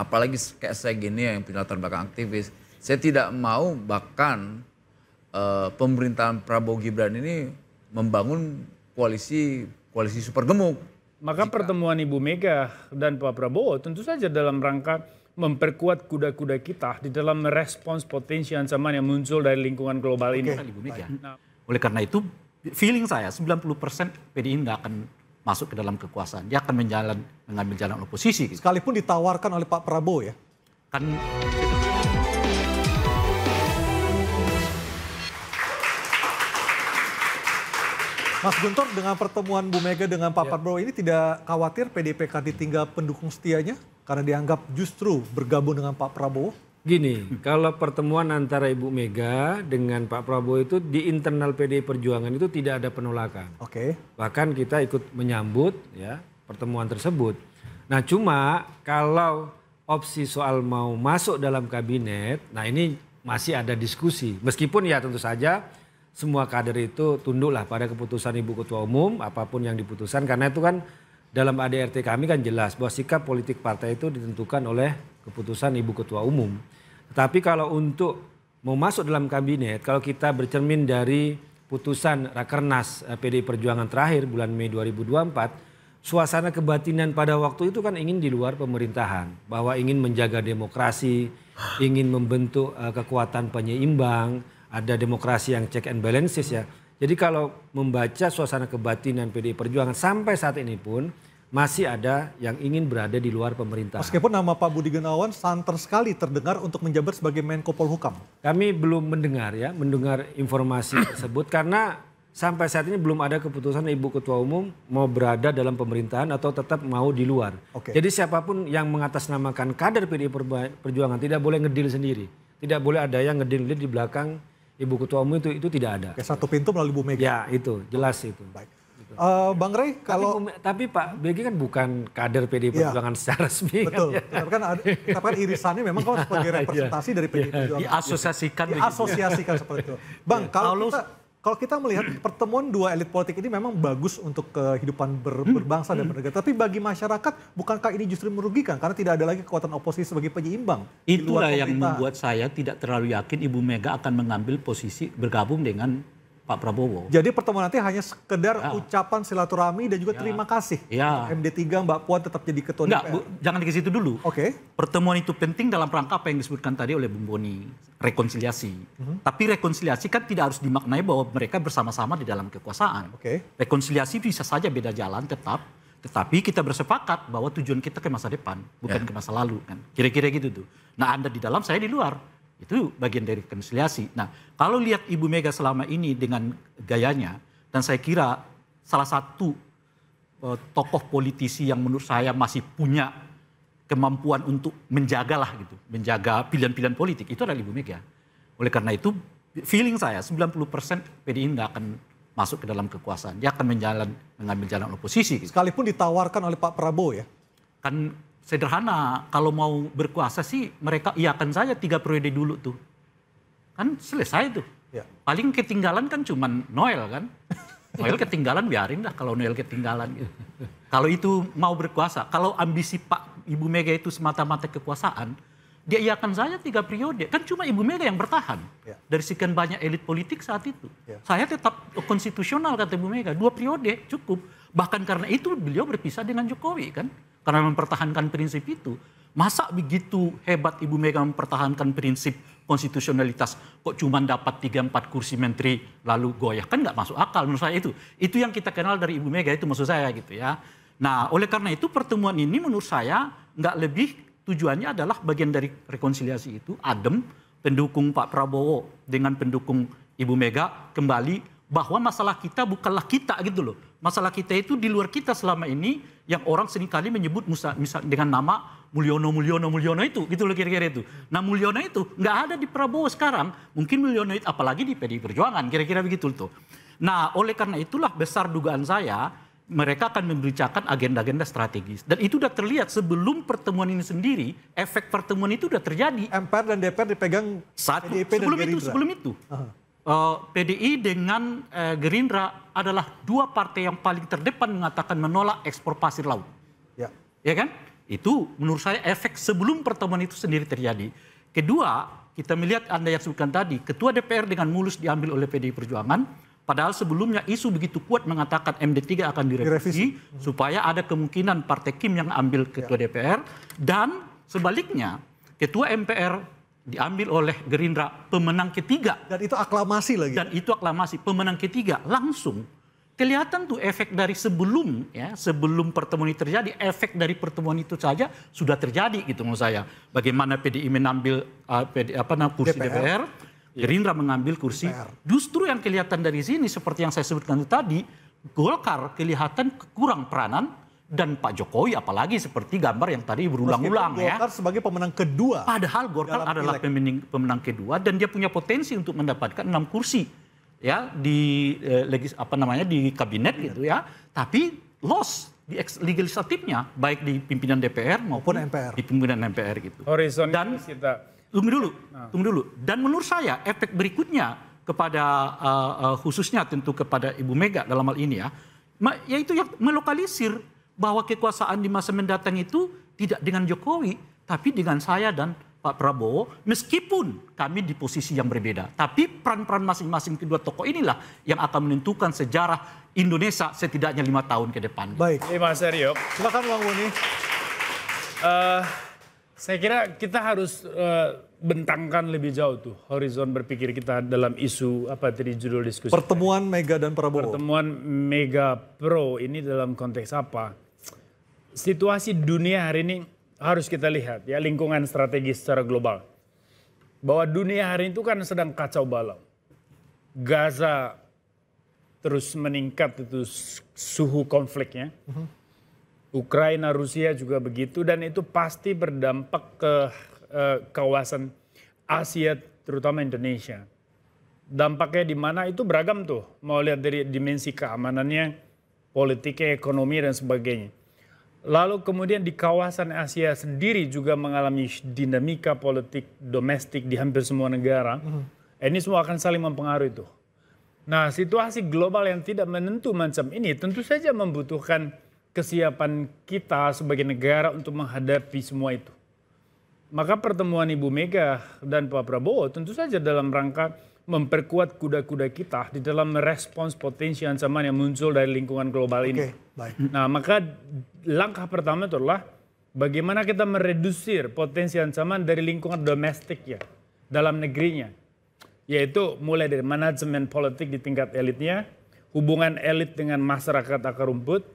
apalagi kayak saya gini yang punya latar belakang aktivis saya tidak mau bahkan uh, pemerintahan Prabowo Gibran ini membangun koalisi koalisi super gemuk maka Jika. pertemuan Ibu Mega dan Pak Prabowo tentu saja dalam rangka memperkuat kuda-kuda kita di dalam merespons potensi ancaman yang muncul dari lingkungan global okay. ini. Ibu Mega. Nah. Oleh karena itu, feeling saya 90% PDI nggak akan masuk ke dalam kekuasaan. Dia akan menjalan mengambil jalan oposisi. Gitu. Sekalipun ditawarkan oleh Pak Prabowo ya. Kan Mas Guntur, dengan pertemuan Bu Mega dengan Pak ya. Prabowo ini tidak khawatir PDPK ditinggal pendukung setianya karena dianggap justru bergabung dengan Pak Prabowo? Gini, kalau pertemuan antara Ibu Mega dengan Pak Prabowo itu di internal PDI Perjuangan itu tidak ada penolakan. Oke. Okay. Bahkan kita ikut menyambut ya pertemuan tersebut. Nah, cuma kalau opsi soal mau masuk dalam kabinet, nah ini masih ada diskusi. Meskipun ya tentu saja semua kader itu tunduklah pada keputusan Ibu Ketua Umum apapun yang diputuskan karena itu kan dalam ADRT kami kan jelas bahwa sikap politik partai itu ditentukan oleh keputusan Ibu Ketua Umum. Tetapi kalau untuk mau masuk dalam kabinet, kalau kita bercermin dari putusan Rakernas eh, PD Perjuangan terakhir bulan Mei 2024, suasana kebatinan pada waktu itu kan ingin di luar pemerintahan, bahwa ingin menjaga demokrasi, ingin membentuk eh, kekuatan penyeimbang, ada demokrasi yang check and balances ya. Jadi kalau membaca suasana kebatinan PDI Perjuangan sampai saat ini pun masih ada yang ingin berada di luar pemerintah. Meskipun nama Pak Budi Gunawan santer sekali terdengar untuk menjabat sebagai Menko Polhukam. Kami belum mendengar ya, mendengar informasi tersebut karena sampai saat ini belum ada keputusan Ibu Ketua Umum mau berada dalam pemerintahan atau tetap mau di luar. Okay. Jadi siapapun yang mengatasnamakan kader PDI Perjuangan tidak boleh ngedil sendiri. Tidak boleh ada yang ngedil di belakang Ibu Ketua Umum itu itu tidak ada. Kayak satu pintu melalui Bu Mega. Ya itu jelas itu. Baik. Uh, Bang Rey kalau tapi, tapi Pak BG kan bukan kader PD iya. Perjuangan yeah. secara resmi kan ya. betul kan, ya? tapi kan irisannya memang kalau sebagai iya. representasi yeah. dari PD iya. Perjuangan diasosiasikan ya. diasosiasikan seperti itu Bang yeah. kalau, kalau kita kalau kita melihat pertemuan dua elit politik ini memang bagus untuk kehidupan ber, hmm, berbangsa dan hmm. bernegara. Tapi bagi masyarakat, bukankah ini justru merugikan? Karena tidak ada lagi kekuatan oposisi sebagai penyeimbang. Itulah yang membuat saya tidak terlalu yakin Ibu Mega akan mengambil posisi bergabung dengan Pak Prabowo. Jadi pertemuan nanti hanya sekedar ya. ucapan silaturahmi dan juga ya. terima kasih. Ya. MD3 Mbak Puan tetap jadi ketua Enggak, DPR. Bu, jangan dikasih itu dulu. Oke. Okay. Pertemuan itu penting dalam rangka apa yang disebutkan tadi oleh Bung Boni, rekonsiliasi. Mm -hmm. Tapi rekonsiliasi kan tidak harus dimaknai bahwa mereka bersama-sama di dalam kekuasaan. Oke. Okay. Rekonsiliasi bisa saja beda jalan tetap, tetapi kita bersepakat bahwa tujuan kita ke masa depan, bukan yeah. ke masa lalu kan. Kira-kira gitu tuh. Nah, Anda di dalam, saya di luar. Itu bagian dari rekonsiliasi. Nah, kalau lihat Ibu Mega selama ini dengan gayanya, dan saya kira salah satu eh, tokoh politisi yang menurut saya masih punya kemampuan untuk menjagalah gitu, menjaga pilihan-pilihan politik itu adalah Ibu Mega. Oleh karena itu, feeling saya 90% PDI nggak akan masuk ke dalam kekuasaan. Dia akan menjalan mengambil jalan oposisi. Gitu. Sekalipun ditawarkan oleh Pak Prabowo ya. Kan sederhana kalau mau berkuasa sih mereka iakan saja tiga periode dulu tuh kan selesai tuh ya. paling ketinggalan kan cuman Noel kan Noel ketinggalan biarin dah kalau Noel ketinggalan gitu kalau itu mau berkuasa kalau ambisi Pak Ibu Mega itu semata-mata kekuasaan dia iakan saja tiga periode kan cuma Ibu Mega yang bertahan ya. dari sekian banyak elit politik saat itu ya. saya tetap konstitusional kata Ibu Mega dua periode cukup bahkan karena itu beliau berpisah dengan Jokowi kan karena mempertahankan prinsip itu. Masa begitu hebat Ibu Mega mempertahankan prinsip konstitusionalitas kok cuma dapat 3-4 kursi menteri lalu goyah. Kan nggak masuk akal menurut saya itu. Itu yang kita kenal dari Ibu Mega itu maksud saya gitu ya. Nah oleh karena itu pertemuan ini menurut saya nggak lebih tujuannya adalah bagian dari rekonsiliasi itu adem pendukung Pak Prabowo dengan pendukung Ibu Mega kembali bahwa masalah kita bukanlah kita gitu loh. Masalah kita itu di luar kita selama ini yang orang seringkali menyebut musa, misal dengan nama Mulyono Mulyono Mulyono itu gitu loh kira-kira itu. Nah Mulyono itu nggak ada di Prabowo sekarang, mungkin Mulyono itu apalagi di PDI Perjuangan kira-kira begitu tuh. Nah oleh karena itulah besar dugaan saya mereka akan membicarakan agenda-agenda strategis. Dan itu sudah terlihat sebelum pertemuan ini sendiri, efek pertemuan itu sudah terjadi. MPR dan DPR dipegang satu PDIP sebelum dan itu, sebelum itu. Uh -huh uh, eh, PDI dengan uh, Gerindra adalah dua partai yang paling terdepan mengatakan menolak ekspor pasir laut. Ya. Ya kan? Itu menurut saya efek sebelum pertemuan itu sendiri terjadi. Kedua, kita melihat Anda yang sebutkan tadi, ketua DPR dengan mulus diambil oleh PDI Perjuangan, padahal sebelumnya isu begitu kuat mengatakan MD3 akan direvisi, direvisi. supaya ada kemungkinan partai Kim yang ambil ketua ya. DPR dan sebaliknya ketua MPR diambil oleh Gerindra pemenang ketiga. Dan itu aklamasi lagi. Dan itu aklamasi pemenang ketiga langsung kelihatan tuh efek dari sebelum ya sebelum pertemuan itu terjadi efek dari pertemuan itu saja sudah terjadi gitu menurut saya. Bagaimana PDI mengambil uh, PD, apa namanya kursi DPR, DPR iya. Gerindra mengambil kursi. DPR. Justru yang kelihatan dari sini seperti yang saya sebutkan tadi Golkar kelihatan kurang peranan dan Pak Jokowi apalagi seperti gambar yang tadi berulang-ulang ya. Golkar sebagai pemenang kedua. Padahal Golkar adalah pemenang, pemenang kedua dan dia punya potensi untuk mendapatkan enam kursi ya di eh, legis apa namanya di kabinet iya. gitu ya. Tapi loss di legislatifnya baik di pimpinan DPR maupun MPR. di pimpinan MPR gitu. Horizon dan kita tunggu dulu, nah. tunggu dulu. Dan menurut saya efek berikutnya kepada uh, uh, khususnya tentu kepada Ibu Mega dalam hal ini ya, yaitu yang melokalisir bahwa kekuasaan di masa mendatang itu tidak dengan Jokowi, tapi dengan saya dan Pak Prabowo, meskipun kami di posisi yang berbeda. Tapi peran-peran masing-masing kedua tokoh inilah yang akan menentukan sejarah Indonesia setidaknya lima tahun ke depan. Baik, terima kasih Rio. Silakan Bang Boni. Uh, saya kira kita harus uh, bentangkan lebih jauh tuh horizon berpikir kita dalam isu apa tadi judul diskusi. Pertemuan Mega dan Prabowo. Pertemuan Mega Pro ini dalam konteks apa? situasi dunia hari ini harus kita lihat ya lingkungan strategis secara global. Bahwa dunia hari itu kan sedang kacau balau. Gaza terus meningkat itu suhu konfliknya. Ukraina, Rusia juga begitu dan itu pasti berdampak ke uh, kawasan Asia terutama Indonesia. Dampaknya di mana itu beragam tuh. Mau lihat dari dimensi keamanannya, politiknya, ekonomi dan sebagainya. Lalu kemudian di kawasan Asia sendiri juga mengalami dinamika politik domestik di hampir semua negara. Mm. Ini semua akan saling mempengaruhi itu. Nah situasi global yang tidak menentu macam ini tentu saja membutuhkan kesiapan kita sebagai negara untuk menghadapi semua itu. Maka pertemuan Ibu Mega dan Pak Prabowo tentu saja dalam rangka memperkuat kuda-kuda kita di dalam merespons potensi ancaman yang muncul dari lingkungan global ini. Okay, Nah, maka langkah pertama itu adalah bagaimana kita meredusir potensi ancaman dari lingkungan domestik ya, dalam negerinya. Yaitu mulai dari manajemen politik di tingkat elitnya, hubungan elit dengan masyarakat akar rumput,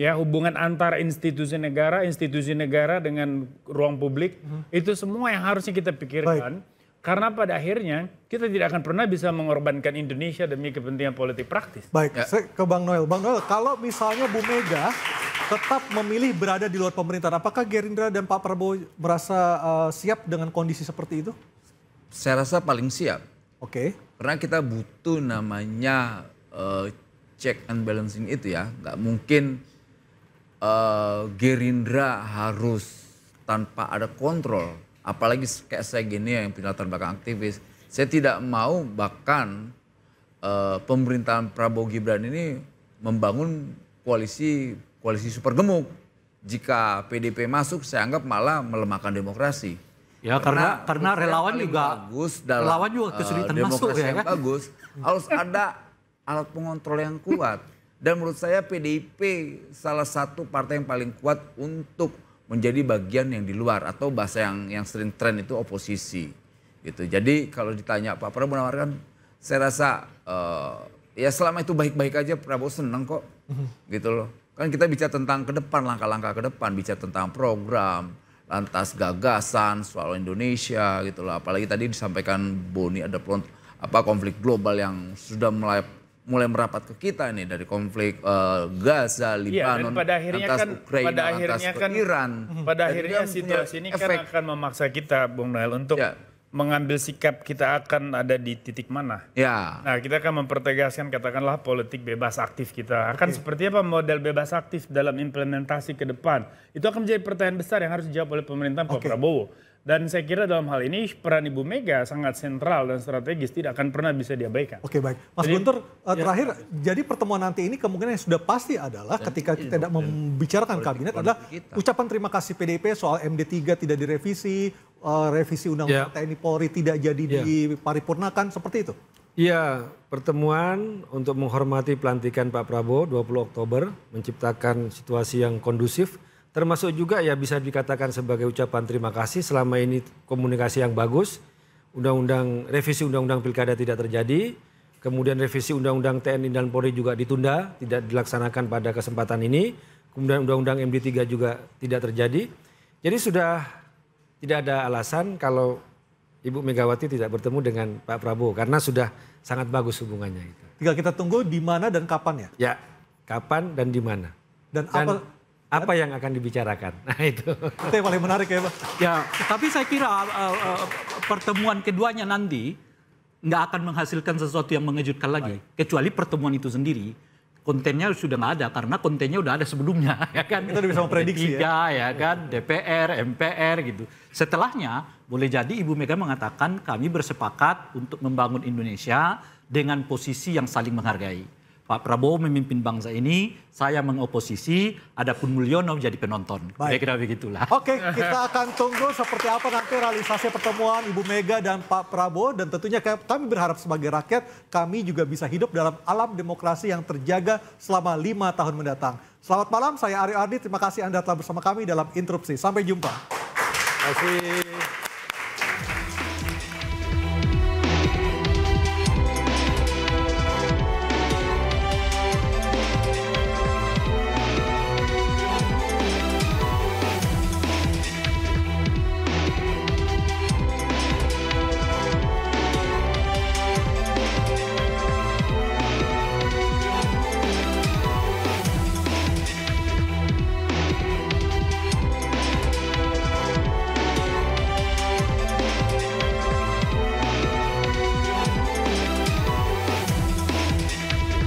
ya hubungan antar institusi negara, institusi negara dengan ruang publik, mm -hmm. itu semua yang harusnya kita pikirkan. Baik karena pada akhirnya kita tidak akan pernah bisa mengorbankan Indonesia demi kepentingan politik praktis. Baik, ya. saya ke Bang Noel. Bang Noel, kalau misalnya Bu Mega tetap memilih berada di luar pemerintahan, apakah Gerindra dan Pak Prabowo merasa uh, siap dengan kondisi seperti itu? Saya rasa paling siap. Oke. Okay. Karena kita butuh namanya uh, check and balancing itu ya. Gak mungkin uh, Gerindra harus tanpa ada kontrol apalagi kayak saya gini yang punya latar belakang aktivis saya tidak mau bahkan uh, pemerintahan Prabowo Gibran ini membangun koalisi koalisi super gemuk jika PDP masuk saya anggap malah melemahkan demokrasi ya karena karena, karena relawan juga bagus dalam relawan juga kesulitan eh, uh, masuk ya kan bagus harus ada alat pengontrol yang kuat dan menurut saya PDIP salah satu partai yang paling kuat untuk menjadi bagian yang di luar atau bahasa yang yang sering tren itu oposisi gitu. Jadi kalau ditanya Pak Prabowo menawarkan, saya rasa uh, ya selama itu baik-baik aja Prabowo seneng kok mm-hmm. gitu loh. Kan kita bicara tentang ke depan langkah-langkah ke depan, bicara tentang program, lantas gagasan soal Indonesia gitu loh. Apalagi tadi disampaikan Boni ada apa konflik global yang sudah mulai mulai merapat ke kita nih dari konflik uh, Gaza, iya, Lebanon, ya, pada akhirnya atas kan, Ukraina, pada akhirnya atas kan, Iran. Mhm. Pada akhirnya situasi ini kan efek. kan akan memaksa kita, Bung Noel untuk ya. mengambil sikap kita akan ada di titik mana. Ya. Nah, kita akan mempertegaskan katakanlah politik bebas aktif kita. Akan seperti apa model bebas aktif dalam implementasi ke depan? Itu akan menjadi pertanyaan besar yang harus dijawab oleh pemerintahan Pak Prabowo. Dan saya kira dalam hal ini peran Ibu Mega sangat sentral dan strategis tidak akan pernah bisa diabaikan. Oke baik, Mas jadi, Guntur eh, ya, terakhir, ya. jadi pertemuan nanti ini kemungkinan yang sudah pasti adalah dan ketika kita tidak membicarakan kabinet adalah kita. ucapan terima kasih PDP soal MD3 tidak direvisi, uh, revisi Undang-Undang ya. TNI Polri tidak jadi ya. diparipurnakan seperti itu. Iya, pertemuan untuk menghormati pelantikan Pak Prabowo 20 Oktober menciptakan situasi yang kondusif termasuk juga ya bisa dikatakan sebagai ucapan terima kasih selama ini komunikasi yang bagus, undang-undang revisi undang-undang pilkada tidak terjadi, kemudian revisi undang-undang TNI dan Polri juga ditunda, tidak dilaksanakan pada kesempatan ini, kemudian undang-undang MD3 juga tidak terjadi. Jadi sudah tidak ada alasan kalau Ibu Megawati tidak bertemu dengan Pak Prabowo karena sudah sangat bagus hubungannya itu. Tinggal kita tunggu di mana dan kapan ya? Ya, kapan dan di mana. Dan, dan apa apa yang akan dibicarakan? Nah itu. Itu yang paling menarik ya Pak. Ya, tapi saya kira uh, uh, pertemuan keduanya nanti nggak akan menghasilkan sesuatu yang mengejutkan lagi. Baik. Kecuali pertemuan itu sendiri kontennya sudah nggak ada karena kontennya udah ada sebelumnya ya kan kita bisa memprediksi ya. Tiga, ya kan DPR MPR gitu setelahnya boleh jadi Ibu Mega mengatakan kami bersepakat untuk membangun Indonesia dengan posisi yang saling menghargai Pak Prabowo memimpin bangsa ini, saya mengoposisi, adapun Mulyono jadi penonton. Baik. Kira-kira begitulah. Oke, kita akan tunggu seperti apa nanti realisasi pertemuan Ibu Mega dan Pak Prabowo dan tentunya kami berharap sebagai rakyat kami juga bisa hidup dalam alam demokrasi yang terjaga selama lima tahun mendatang. Selamat malam, saya Ari Ardi. Terima kasih Anda telah bersama kami dalam Interupsi. Sampai jumpa. Terima kasih.